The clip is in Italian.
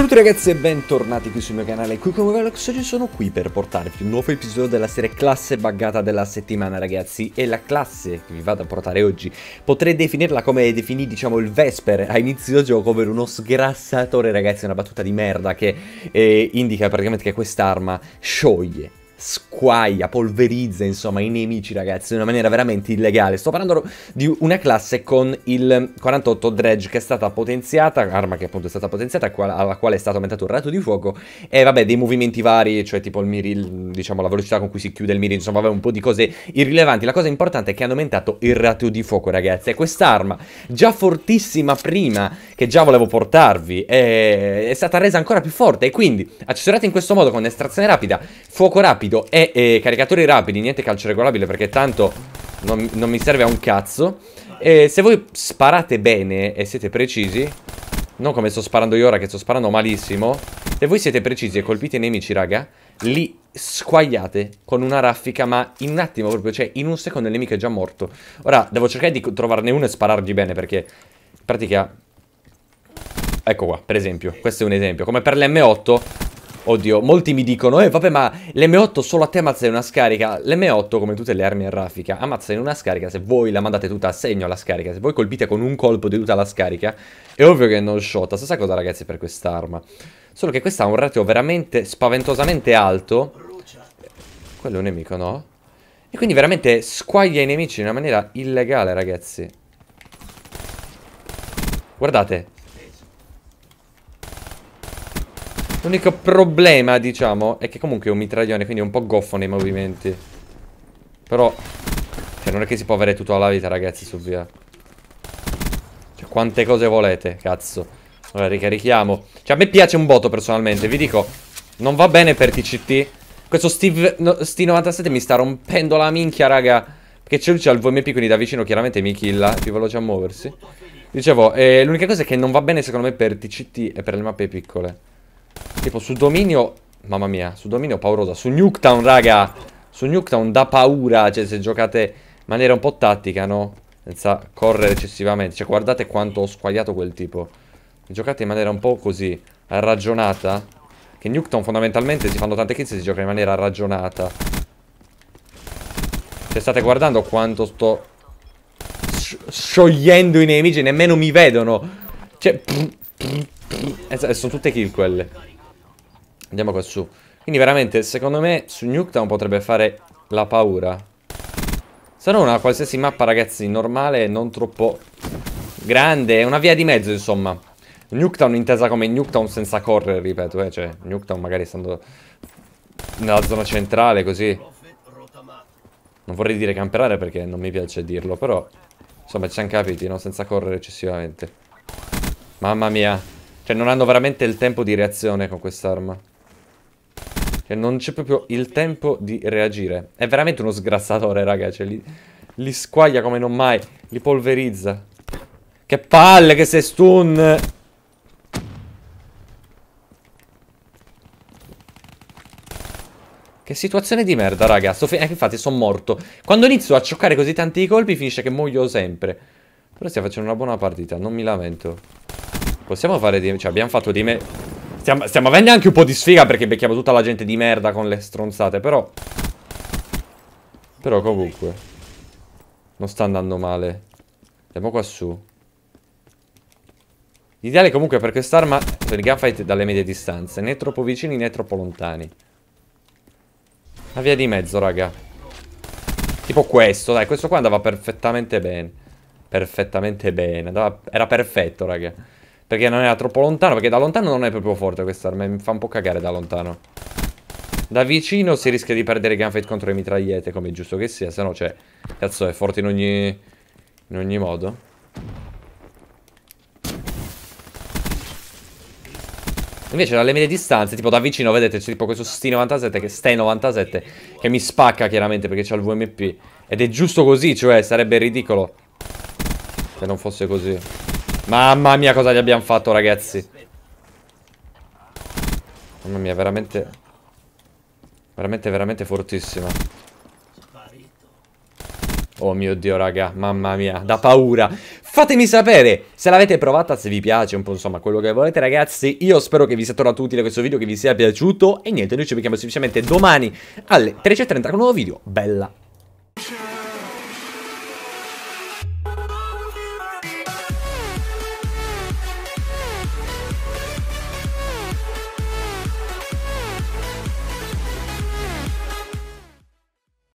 Saluti ragazzi e bentornati qui sul mio canale, qui come Velox, oggi sono qui per portarvi un nuovo episodio della serie classe buggata della settimana ragazzi e la classe che vi vado a portare oggi potrei definirla come definì diciamo il Vesper a inizio gioco ovvero uno sgrassatore ragazzi, una battuta di merda che eh, indica praticamente che quest'arma scioglie squaglia, polverizza insomma i nemici ragazzi in una maniera veramente illegale. Sto parlando di una classe con il 48 Dredge che è stata potenziata, arma che appunto è stata potenziata, alla quale è stato aumentato il rato di fuoco e vabbè dei movimenti vari, cioè tipo il miril, diciamo la velocità con cui si chiude il miril, insomma vabbè un po' di cose irrilevanti. La cosa importante è che hanno aumentato il rato di fuoco ragazzi e quest'arma già fortissima prima che già volevo portarvi è, è stata resa ancora più forte e quindi accessorata in questo modo con estrazione rapida, fuoco rapido, rapido e, e caricatori rapidi, niente calcio regolabile perché tanto non, non mi serve a un cazzo. E se voi sparate bene e siete precisi, non come sto sparando io ora che sto sparando malissimo, se voi siete precisi e colpite i nemici, raga, li squagliate con una raffica, ma in un attimo proprio, cioè in un secondo il nemico è già morto. Ora, devo cercare di trovarne uno e sparargli bene perché, in pratica... Ecco qua, per esempio, questo è un esempio. Come per l'M8, Oddio, molti mi dicono, eh vabbè ma l'M8 solo a te ammazza in una scarica. L'M8 come tutte le armi a raffica ammazza in una scarica se voi la mandate tutta a segno alla scarica. Se voi colpite con un colpo di tutta la scarica è ovvio che non shot. Stessa cosa ragazzi per quest'arma. Solo che questa ha un ratio veramente spaventosamente alto. Quello è un nemico, no? E quindi veramente squaglia i nemici in una maniera illegale, ragazzi. Guardate, L'unico problema, diciamo, è che comunque è un mitraglione, quindi è un po' goffo nei movimenti. Però, cioè, non è che si può avere tutta la vita, ragazzi, su via. Cioè, quante cose volete, cazzo. Allora, ricarichiamo. Cioè, a me piace un botto, personalmente, vi dico. Non va bene per TCT. Questo Steve, no, Sti 97 mi sta rompendo la minchia, raga. Perché c'è il VMP, quindi da vicino chiaramente mi killa. Più veloce a muoversi. Dicevo, eh, l'unica cosa è che non va bene, secondo me, per TCT e per le mappe piccole. Tipo su dominio... Mamma mia, su dominio paurosa. Su Nuketown, raga. Su Nuketown da paura. Cioè, se giocate in maniera un po' tattica, no? Senza correre eccessivamente. Cioè, guardate quanto ho squagliato quel tipo. Se giocate in maniera un po' così, ragionata. Che Nuketown fondamentalmente si fanno tante kills e si gioca in maniera ragionata. Cioè, state guardando quanto sto... Sciogliendo i nemici, nemmeno mi vedono. Cioè... Pff, pff, pff. E sono tutte kill quelle. Andiamo qua su. Quindi veramente, secondo me, su Nuketown potrebbe fare la paura. Se Sarà una qualsiasi mappa, ragazzi, normale, non troppo grande. È una via di mezzo, insomma. Nuketown intesa come Nuketown senza correre, ripeto, eh. Cioè, Nuketown magari stando nella zona centrale, così. Non vorrei dire camperare perché non mi piace dirlo, però... Insomma, ci siamo capiti, no? Senza correre eccessivamente. Mamma mia. Cioè, non hanno veramente il tempo di reazione con quest'arma. Cioè, non c'è proprio il tempo di reagire. È veramente uno sgrassatore, raga. Cioè, li, li squaglia come non mai. Li polverizza. Che palle che sei stun! Che situazione di merda, raga. Sto eh, infatti, sono morto. Quando inizio a cioccare così tanti colpi, finisce che muoio sempre. Però stiamo facendo una buona partita, non mi lamento. Possiamo fare di... Cioè, abbiamo fatto di me... Stiamo, stiamo avendo anche un po' di sfiga perché becchiamo tutta la gente di merda con le stronzate, però... Però comunque... Non sta andando male. Andiamo qua su. L'ideale comunque per quest'arma sono i gunfight dalle medie distanze, né troppo vicini né troppo lontani. La via di mezzo, raga. Tipo questo, dai, questo qua andava perfettamente bene. Perfettamente bene, andava... era perfetto, raga. Perché non era troppo lontano, perché da lontano non è proprio forte quest'arma, mi fa un po' cagare da lontano. Da vicino si rischia di perdere gunfight contro le mitragliette, come è giusto che sia, se no cioè, cazzo è forte in ogni, in ogni modo. Invece dalle medie distanze, tipo da vicino, vedete, c'è tipo questo Sti 97 che, Ste 97 che mi spacca chiaramente perché c'ha il VMP. Ed è giusto così, cioè sarebbe ridicolo se non fosse così. Mamma mia cosa gli abbiamo fatto ragazzi Mamma mia veramente Veramente veramente fortissima Oh mio dio raga Mamma mia da paura Fatemi sapere se l'avete provata Se vi piace un po' insomma quello che volete ragazzi Io spero che vi sia tornato utile questo video Che vi sia piaciuto E niente noi ci becchiamo semplicemente domani Alle 13.30 con un nuovo video Bella